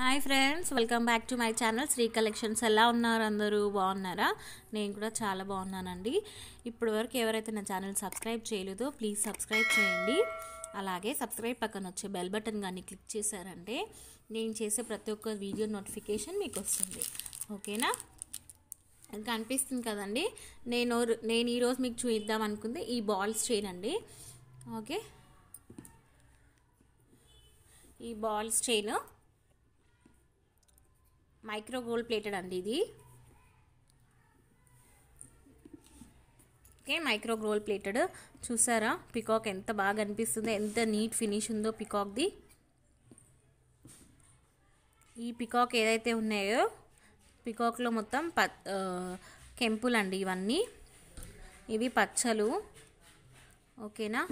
hi friends welcome back to my channel Sri collections ఎలా ఉన్నారు అందరూ బాగున్నారా నేను కూడా చాలా బాగున్నానండి ఇప్పటి వరకు ఎవరైతే నా ఛానల్ సబ్స్క్రైబ్ చేయలేదో ప్లీజ్ సబ్స్క్రైబ్ చేయండి అలాగే సబ్స్క్రైబ్ పక్కన వచ్చే బెల్ బటన్ కానీ క్లిక్ చేశారంటే నేను చేసే ప్రతి ఒక్క వీడియో నోటిఫికేషన్ మీకు వస్తుంది ఓకేనా కనిపిస్తుంది కదండి నేను నేను ఈరోజు మీకు చూద్దాం అనుకుంది ఈ బాల్స్ చేయనండి ఓకే ఈ బాల్స్ చేయను మైక్రో గోల్డ్ ప్లేటెడ్ అండి ఇది ఓకే మైక్రో గోల్డ్ ప్లేటెడ్ చూసారా పికాక్ ఎంత బాగా అనిపిస్తుందో ఎంత నీట్ ఫినిష్ ఉందో పికాక్ది ఈ పికాక్ ఏదైతే ఉన్నాయో పికాక్లో మొత్తం ప కెంపులు అండి ఇవన్నీ ఇవి పచ్చలు ఓకేనా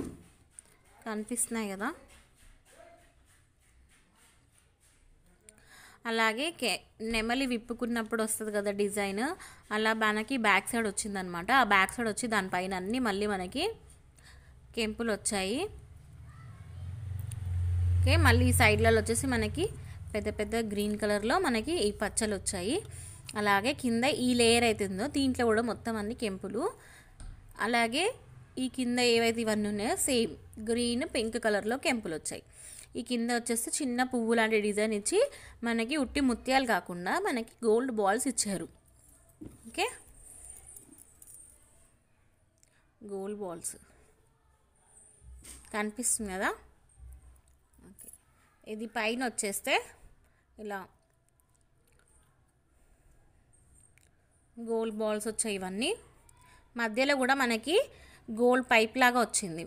కనిపిస్తున్నాయి కదా అలాగే కే నెమలి విప్పుకున్నప్పుడు వస్తుంది కదా డిజైన్ అలా మనకి బ్యాక్ సైడ్ వచ్చిందనమాట ఆ బ్యాక్ సైడ్ వచ్చి దానిపైన అన్నీ మళ్ళీ మనకి కెంపులు వచ్చాయి ఓకే మళ్ళీ ఈ సైడ్లలో వచ్చేసి మనకి పెద్ద పెద్ద గ్రీన్ కలర్లో మనకి ఈ పచ్చలు వచ్చాయి అలాగే కింద ఈ లేయర్ అవుతుందో దీంట్లో కూడా మొత్తం అన్ని కెంపులు అలాగే ఈ కింద ఏవైతే ఇవన్నీ ఉన్నాయో సేమ్ గ్రీన్ పింక్ కలర్లో కెంపులు వచ్చాయి ఈ కింద వచ్చేసి చిన్న పువ్వు లాంటి డిజైన్ ఇచ్చి మనకి ఉట్టి ముత్యాలు కాకుండా మనకి గోల్డ్ బాల్స్ ఇచ్చారు ఓకే గోల్డ్ బాల్స్ కనిపిస్తుంది కదా ఓకే ఇది పైన వచ్చేస్తే ఇలా గోల్డ్ బాల్స్ వచ్చాయి ఇవన్నీ మధ్యలో కూడా మనకి గోల్డ్ పైప్ లాగా వచ్చింది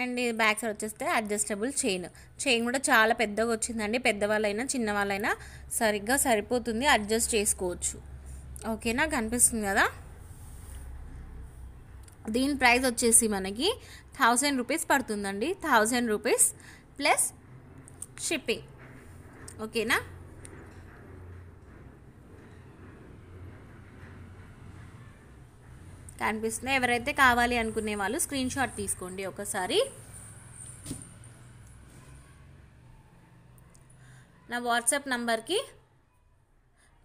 అండ్ బ్యాక్ సైడ్ వచ్చేస్తే అడ్జస్టబుల్ చైన్ చైన్ కూడా చాలా పెద్దగా వచ్చిందండి పెద్దవాళ్ళైనా చిన్నవాళ్ళైనా సరిగ్గా సరిపోతుంది అడ్జస్ట్ చేసుకోవచ్చు ఓకేనా కనిపిస్తుంది కదా దీని ప్రైస్ వచ్చేసి మనకి థౌజండ్ రూపీస్ పడుతుందండి థౌజండ్ రూపీస్ ప్లస్ షిప్పింగ్ ఓకేనా కనిపిస్తున్నాయి ఎవరైతే కావాలి అనుకునే వాళ్ళు స్క్రీన్ షాట్ తీసుకోండి ఒకసారి నా వాట్సాప్ నంబర్కి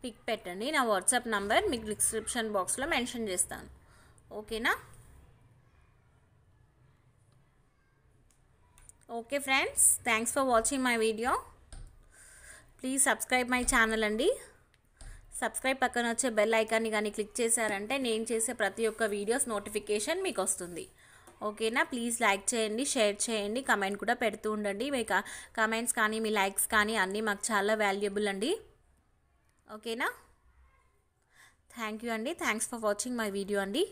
పిక్ పెట్టండి నా వాట్సాప్ నంబర్ మీకు డిస్క్రిప్షన్ బాక్స్లో మెన్షన్ చేస్తాను ఓకేనా okay friends thanks for watching my video please subscribe my channel అండి సబ్స్క్రైబ్ పక్కన వచ్చే బెల్ ఐకాన్ని కానీ క్లిక్ చేశారంటే నేను చేసే ప్రతి ఒక్క వీడియోస్ నోటిఫికేషన్ మీకు వస్తుంది ఓకేనా ప్లీజ్ లైక్ చేయండి షేర్ చేయండి కమెంట్ కూడా పెడుతూ ఉండండి మీ కమెంట్స్ కానీ మీ లైక్స్ కానీ అన్నీ మాకు చాలా వాల్యుబుల్ అండి ఓకేనా థ్యాంక్ యూ అండి thanks for watching my video అండి